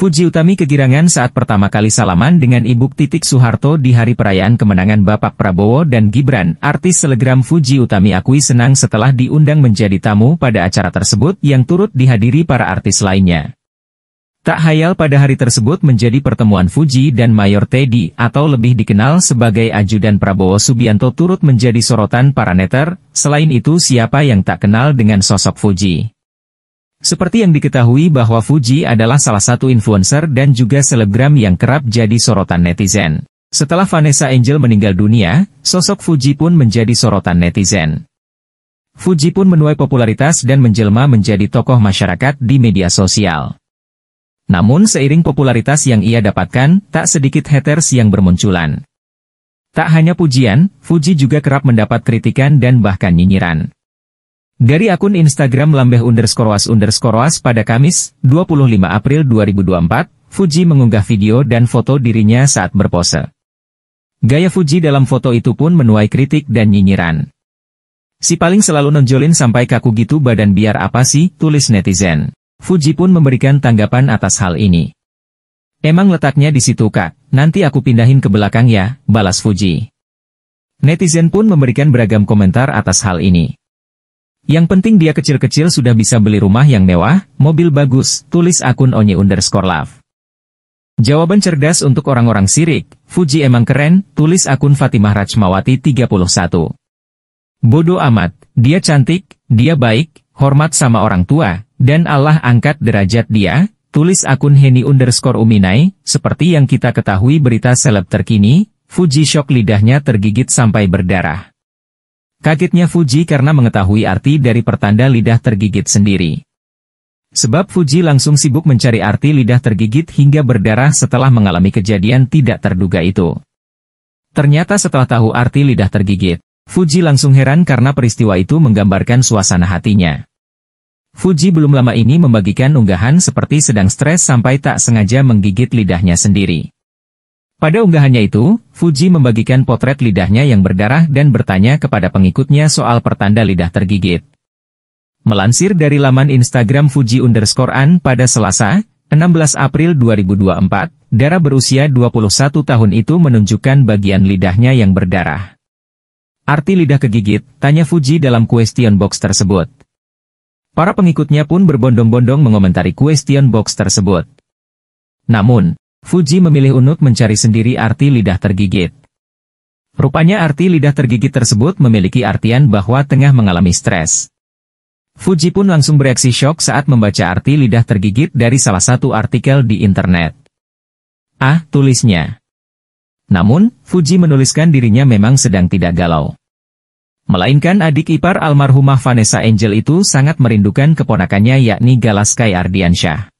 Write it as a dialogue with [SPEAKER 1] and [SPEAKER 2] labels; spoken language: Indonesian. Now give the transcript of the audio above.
[SPEAKER 1] Fuji Utami kegirangan saat pertama kali salaman dengan Ibu Titik Soeharto di hari perayaan kemenangan Bapak Prabowo dan Gibran. Artis selegram Fuji Utami akui senang setelah diundang menjadi tamu pada acara tersebut yang turut dihadiri para artis lainnya. Tak hayal pada hari tersebut menjadi pertemuan Fuji dan Mayor Teddy atau lebih dikenal sebagai ajudan Prabowo Subianto turut menjadi sorotan para netter. selain itu siapa yang tak kenal dengan sosok Fuji. Seperti yang diketahui bahwa Fuji adalah salah satu influencer dan juga selebgram yang kerap jadi sorotan netizen. Setelah Vanessa Angel meninggal dunia, sosok Fuji pun menjadi sorotan netizen. Fuji pun menuai popularitas dan menjelma menjadi tokoh masyarakat di media sosial. Namun seiring popularitas yang ia dapatkan, tak sedikit haters yang bermunculan. Tak hanya pujian, Fuji juga kerap mendapat kritikan dan bahkan nyinyiran. Dari akun Instagram lambeh underscore was underscore was pada Kamis, 25 April 2024, Fuji mengunggah video dan foto dirinya saat berpose. Gaya Fuji dalam foto itu pun menuai kritik dan nyinyiran. Si paling selalu nonjolin sampai kaku gitu badan biar apa sih, tulis netizen. Fuji pun memberikan tanggapan atas hal ini. Emang letaknya di situ kak, nanti aku pindahin ke belakang ya, balas Fuji. Netizen pun memberikan beragam komentar atas hal ini. Yang penting dia kecil-kecil sudah bisa beli rumah yang mewah, mobil bagus, tulis akun Onye underscore love. Jawaban cerdas untuk orang-orang sirik, Fuji emang keren, tulis akun Fatimah Rajmawati 31. Bodoh amat, dia cantik, dia baik, hormat sama orang tua, dan Allah angkat derajat dia, tulis akun Heni underscore Uminai, seperti yang kita ketahui berita seleb terkini, Fuji shock lidahnya tergigit sampai berdarah. Kagetnya Fuji karena mengetahui arti dari pertanda lidah tergigit sendiri. Sebab Fuji langsung sibuk mencari arti lidah tergigit hingga berdarah setelah mengalami kejadian tidak terduga itu. Ternyata setelah tahu arti lidah tergigit, Fuji langsung heran karena peristiwa itu menggambarkan suasana hatinya. Fuji belum lama ini membagikan unggahan seperti sedang stres sampai tak sengaja menggigit lidahnya sendiri. Pada unggahannya itu, Fuji membagikan potret lidahnya yang berdarah dan bertanya kepada pengikutnya soal pertanda lidah tergigit. Melansir dari laman Instagram Fuji underscore An pada Selasa, 16 April 2024, Dara berusia 21 tahun itu menunjukkan bagian lidahnya yang berdarah. Arti lidah kegigit, tanya Fuji dalam question box tersebut. Para pengikutnya pun berbondong-bondong mengomentari question box tersebut. Namun, Fuji memilih Unut mencari sendiri arti lidah tergigit. Rupanya arti lidah tergigit tersebut memiliki artian bahwa tengah mengalami stres. Fuji pun langsung bereaksi shock saat membaca arti lidah tergigit dari salah satu artikel di internet. Ah, tulisnya. Namun, Fuji menuliskan dirinya memang sedang tidak galau. Melainkan adik ipar almarhumah Vanessa Angel itu sangat merindukan keponakannya yakni Galaskai Ardiansyah.